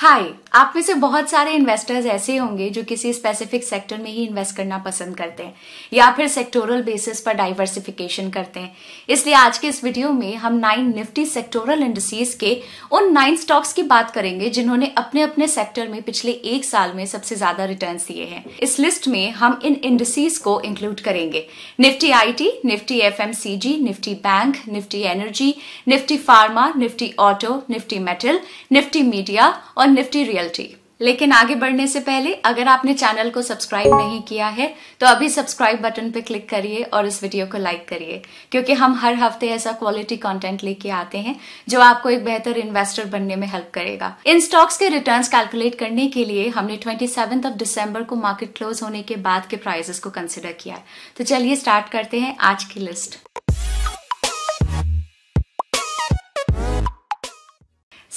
हाय आप में से बहुत सारे इन्वेस्टर्स ऐसे होंगे जो किसी स्पेसिफिक सेक्टर में ही इन्वेस्ट करना पसंद करते हैं या फिर सेक्टोरल बेसिस पर डाइवर्सिफिकेशन करते हैं इसलिए आज के इस वीडियो में हम नाइन निफ्टी सेक्टोरल इंडस्ट्रीज के उन नाइन स्टॉक्स की बात करेंगे जिन्होंने अपने अपने सेक्टर में पिछले एक साल में सबसे ज्यादा रिटर्न दिए हैं इस लिस्ट में हम इन इंडस्ट्रीज को इंक्लूड करेंगे Nifty I Nifty F Nifty bank Nifty energy Nifty pharma Nifty auto Nifty metal Nifty media और और निफ्टी रियल्टी लेकिन आगे बढ़ने से पहले अगर आपने चैनल को सब्सक्राइब नहीं किया है तो अभी सब्सक्राइब बटन पर क्लिक करिए और इस वीडियो को लाइक करिए क्योंकि हम हर हफ्ते ऐसा क्वालिटी कंटेंट लेके आते हैं जो आपको एक बेहतर इन्वेस्टर बनने में हेल्प करेगा इन स्टॉक्स के रिटर्न कैलकुलेट करने के लिए हमने ट्वेंटी ऑफ डिसम्बर को मार्केट क्लोज होने के बाद के प्राइजेस को कंसिडर किया है तो चलिए स्टार्ट करते हैं आज की लिस्ट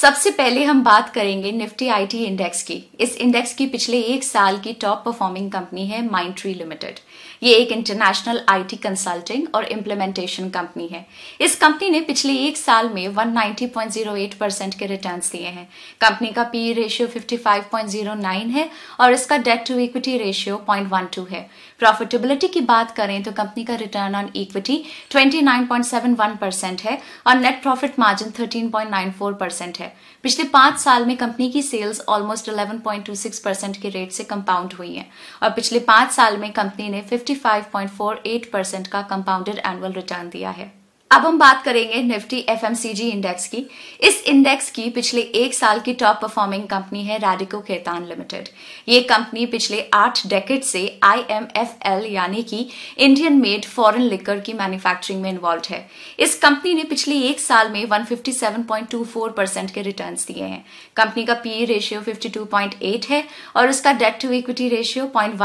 सबसे पहले हम बात करेंगे निफ्टी आईटी इंडेक्स की इस इंडेक्स की पिछले एक साल की टॉप परफॉर्मिंग कंपनी है माइंड ट्री लिमिटेड ये एक इंटरनेशनल आईटी कंसल्टिंग और इम्प्लीमेंटेशन कंपनी है इस कंपनी ने पिछले एक साल में 190.08 परसेंट के रिटर्न्स दिए हैं कंपनी का पी रेशियो 55.09 है और इसका डेट टू इक्विटी रेशियो 0.12 है प्रॉफिटेबिलिटी की बात करें तो कंपनी का रिटर्न ऑन इक्विटी 29.71 परसेंट है और नेट प्रॉफिट मार्जिन 13.94 परसेंट है पिछले पांच साल में कंपनी की सेल्स ऑलमोस्ट 11.26 परसेंट के रेट से कंपाउंड हुई है और पिछले पांच साल में कंपनी ने 55.48 परसेंट का कंपाउंडेड एनुअल रिटर्न दिया है अब हम बात करेंगे निफ्टी एफ इंडेक्स की इस इंडेक्स की पिछले एक साल की टॉप परफॉर्मिंग कंपनी है रेडिको खेतान लिमिटेड ये कंपनी पिछले आठ डेकेट से आईएमएफएल यानी कि इंडियन मेड फॉरेन लिकर की मैन्युफैक्चरिंग में इन्वॉल्व है इस कंपनी ने पिछले एक साल में 157.24 परसेंट के रिटर्न दिए हैं कंपनी का पीई रेशियो फिफ्टी है और उसका debt to equity ratio point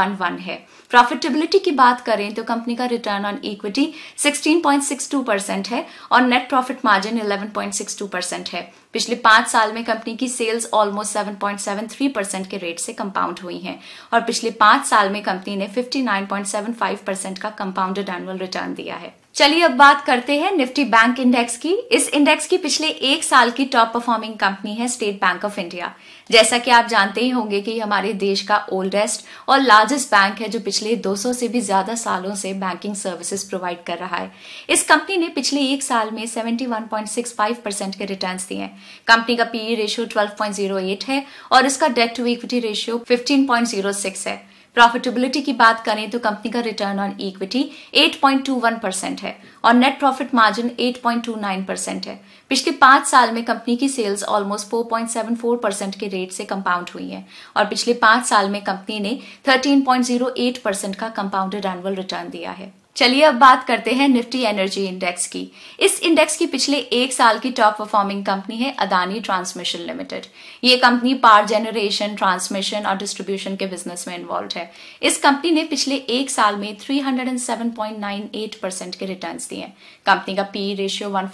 है प्रॉफिटेबिलिटी की बात करें तो कंपनी का return on equity sixteen percent percent है और net profit margin eleven point six two percent है पिछले पांच साल में कंपनी की सेल्स ऑलमोस्ट 7.73 परसेंट के रेट से कंपाउंड हुई हैं और पिछले पांच साल में कंपनी ने 59.75 परसेंट का कंपाउंडेड एनुअल रिटर्न दिया है चलिए अब बात करते हैं निफ्टी बैंक इंडेक्स की इस इंडेक्स की पिछले एक साल की टॉप परफॉर्मिंग कंपनी है स्टेट बैंक ऑफ इंडिया जैसा कि आप जानते ही होंगे कि हमारे देश का ओल्डेस्ट और लार्जेस्ट बैंक है जो पिछले 200 से भी ज्यादा सालों से बैंकिंग सर्विसेज प्रोवाइड कर रहा है इस कंपनी ने पिछले एक साल में 71.65 परसेंट के रिटर्न दिए हैं कंपनी का पीई रेशियो 12.08 है और इसका डेट टू इक्विटी रेशियो 15.06 है प्रॉफिटेबिलिटी की बात करें तो कंपनी का रिटर्न ऑन इक्विटी 8.21 परसेंट है और नेट प्रॉफिट मार्जिन 8.29 परसेंट है पिछले पांच साल में कंपनी की सेल्स ऑलमोस्ट 4.74 परसेंट के रेट से कंपाउंड हुई है और पिछले पांच साल में कंपनी ने 13.08 परसेंट का कंपाउंडेड एनुअल रिटर्न दिया है चलिए अब बात करते हैं निफ्टी एनर्जी इंडेक्स की इस इंडेक्स की पिछले एक साल की टॉप परफॉर्मिंग कंपनी है अदानी ट्रांसमिशन लिमिटेड ये कंपनी पावर जनरेशन ट्रांसमिशन और डिस्ट्रीब्यूशन के बिजनेस में इन्वॉल्व है इस कंपनी ने पिछले एक साल में 307.98 परसेंट के रिटर्न दिए कंपनी का पी रेशियो वन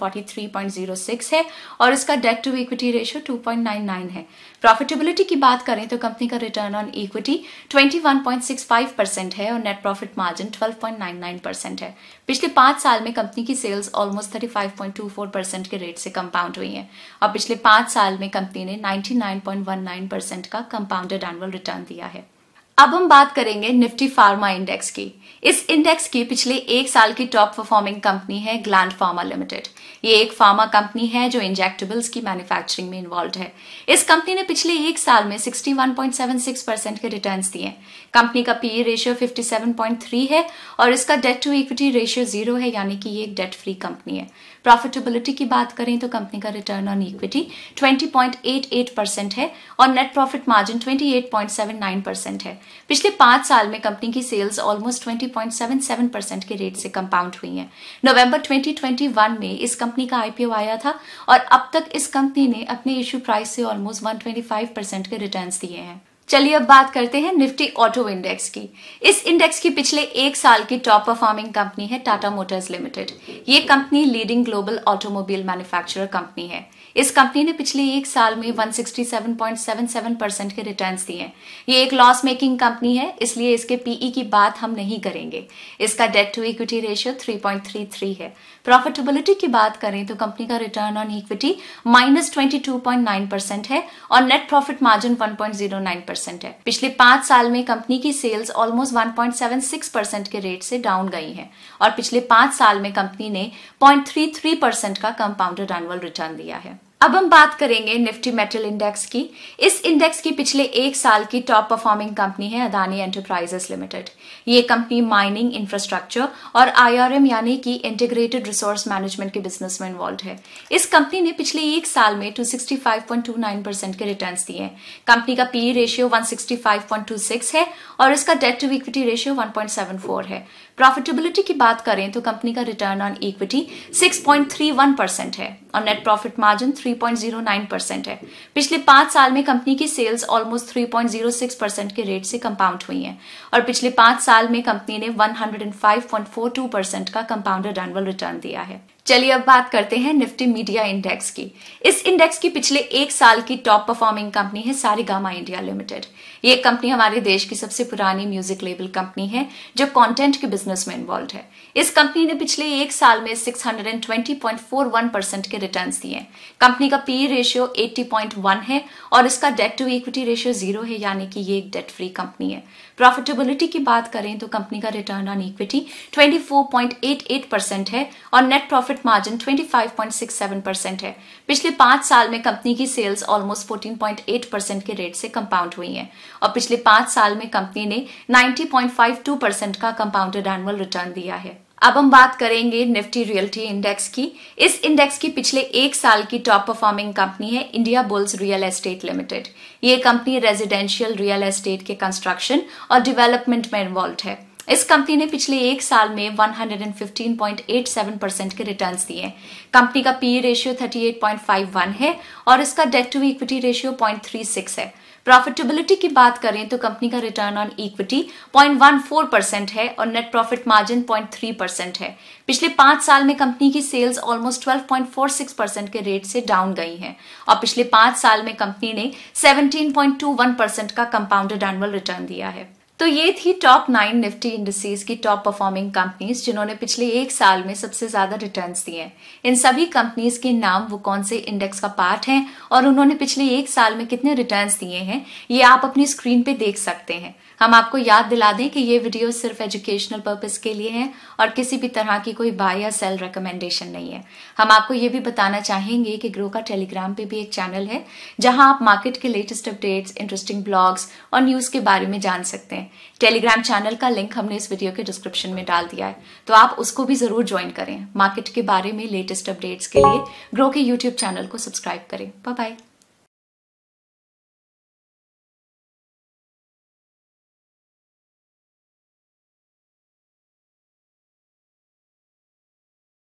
है और इसका debt to equity ratio two है प्रॉफिटेबिलिटी की बात करें तो कंपनी का return on equity twenty percent है और net profit margin twelve percent है पिछले पांच साल में कंपनी की sales almost thirty five point two four percent के रेट से कंपाउंड हुई है और पिछले पांच साल में कंपनी ने पॉइंट वन नाइन परसेंट का कंपाउंडेड एनुअल रिटर्न दिया है अब हम बात करेंगे निफ्टी फार्मा इंडेक्स की इस इंडेक्स की पिछले एक साल की टॉप परफॉर्मिंग कंपनी है ग्लैंड फार्मा लिमिटेड ये एक फार्मा कंपनी है जो इंजेक्टेबल्स की मैन्युफैक्चरिंग में इन्वॉल्व है इस कंपनी ने पिछले एक साल में 61.76 परसेंट के रिटर्न्स दिए कंपनी का पीई रेशियो 57.3 है और इसका debt to equity ratio zero है यानी कि ये एक डेट फ्री कंपनी है प्रॉफिटेबिलिटी की बात करें तो कंपनी का रिटर्न ऑन इक्विटी 20.88 परसेंट है और नेट प्रॉफिट मार्जिन 28.79 परसेंट है पिछले पांच साल में कंपनी की सेल्स ऑलमोस्ट 20.77 परसेंट के रेट से कंपाउंड हुई हैं। नवंबर 2021 में इस कंपनी का आईपीओ आया था और अब तक इस कंपनी ने अपने इश्यू प्राइस से ऑलमोस्ट 125 परसेंट के रिटर्न्स दिए हैं चलिए अब बात करते हैं निफ्टी ऑटो इंडेक्स की इस इंडेक्स की पिछले एक साल की टॉप परफॉर्मिंग कंपनी है टाटा मोटर्स लिमिटेड ये company leading global automobile manufacturer company है इस कंपनी ने पिछले एक साल में 167.77 परसेंट के रिटर्न दिए ये एक लॉस मेकिंग कंपनी है इसलिए इसके पीई e की बात हम नहीं करेंगे इसका डेट टू इक्विटी रेशियो 3.33 है प्रॉफिटेबिलिटी की बात करें तो कंपनी का return on equity minus twenty है और net profit margin one point percent है पिछले पांच साल में कंपनी की sales almost one point seven six percent के रेट से डाउन गई है और पिछले पांच साल में कंपनी ने पॉइंट थ्री थ्री परसेंट का कंपाउंडेड एनुअल रिटर्न दिया है अब हम बात करेंगे निफ्टी मेटल इंडेक्स की इस इंडेक्स की पिछले एक साल की टॉप परफॉर्मिंग कंपनी है अदानी एंटरप्राइजेस लिमिटेड ये कंपनी माइनिंग इंफ्रास्ट्रक्चर और आईआरएम यानी कि इंटीग्रेटेड रिसोर्स मैनेजमेंट के बिजनेस में इन्वॉल्व है इस कंपनी ने पिछले एक साल में टू परसेंट के रिटर्न दिए हैं कंपनी का पीई रेशियो वन है और इसका debt to equity ratio one है प्रॉफिटेबिलिटी की बात करें तो कंपनी का रिटर्न ऑन इक्विटी 6.31 परसेंट है और नेट प्रॉफिट मार्जिन 3.09 परसेंट है पिछले पांच साल में कंपनी की सेल्स ऑलमोस्ट 3.06 परसेंट के रेट से कंपाउंड हुई है और पिछले पांच साल में कंपनी ने 105.42 परसेंट का कंपाउंडेड एनुअल रिटर्न दिया है चलिए अब बात करते हैं निफ्टी मीडिया इंडेक्स की इस इंडेक्स की पिछले एक साल की टॉप परफॉर्मिंग कंपनी है गामा इंडिया लिमिटेड ये कंपनी हमारे देश की सबसे पुरानी म्यूजिक लेबल कंपनी है जो कंटेंट के बिजनेस में इन्वॉल्व है इस कंपनी ने पिछले एक साल में 620.41 परसेंट के रिटर्न दिए कंपनी का पी रेशियो 80.1 है और इसका debt to equity ratio zero है यानी कि ये एक डेट फ्री कंपनी है प्रॉफिटेबिलिटी की बात करें तो कंपनी का return on equity twenty percent है और net profit profit margin 25.67 percent है पिछले पांच साल में कंपनी की सेल्स ऑलमोस्ट 14.8 परसेंट के रेट से कंपाउंड हुई है और पिछले पांच साल में कंपनी ने 90.52 परसेंट का कंपाउंडेड एनुअल रिटर्न दिया है अब हम बात करेंगे निफ्टी रियल्टी इंडेक्स की इस इंडेक्स की पिछले एक साल की टॉप परफॉर्मिंग कंपनी है Indiabulls real estate limited ये कंपनी रेजिडेंशियल रियल एस्टेट के कंस्ट्रक्शन और डेवलपमेंट में इन्वॉल्व है इस कंपनी ने पिछले एक साल में 115.87 परसेंट के रिटर्न दिए कंपनी का पी रेशियो 38.51 है और इसका डेट टू इक्विटी रेशियो 0.36 है प्रॉफिटेबिलिटी की बात करें तो कंपनी का रिटर्न ऑन इक्विटी 0.14 परसेंट है और नेट प्रॉफिट मार्जिन 0.3 परसेंट है पिछले पांच साल में कंपनी की सेल्स ऑलमोस्ट 12.46 परसेंट के रेट से डाउन गई हैं और पिछले पांच साल में कंपनी ने 17.21 परसेंट का कंपाउंडेड एनुअल रिटर्न दिया है तो ये थी टॉप नाइन निफ्टी इंडस्ट्रीज की टॉप परफॉर्मिंग कंपनीज जिन्होंने पिछले एक साल में सबसे ज्यादा रिटर्न्स दिए हैं इन सभी कंपनीज के नाम वो कौन से इंडेक्स का पार्ट हैं और उन्होंने पिछले एक साल में कितने रिटर्न्स दिए हैं ये आप अपनी स्क्रीन पे देख सकते हैं हम आपको याद दिला दें कि ये वीडियो सिर्फ एजुकेशनल पर्पज के लिए है और किसी भी तरह की कोई बाय या सेल रिकमेंडेशन नहीं है हम आपको ये भी बताना चाहेंगे कि ग्रो का टेलीग्राम पे भी एक चैनल है जहां आप मार्केट के लेटेस्ट अपडेट्स इंटरेस्टिंग ब्लॉग्स और न्यूज के बारे में जान सकते हैं टेलीग्राम चैनल का लिंक हमने इस वीडियो के डिस्क्रिप्शन में डाल दिया है तो आप उसको भी जरूर ज्वाइन करें मार्केट के बारे में लेटेस्ट अपडेट्स के लिए ग्रो के यूट्यूब चैनल को सब्सक्राइब करें बाय बाय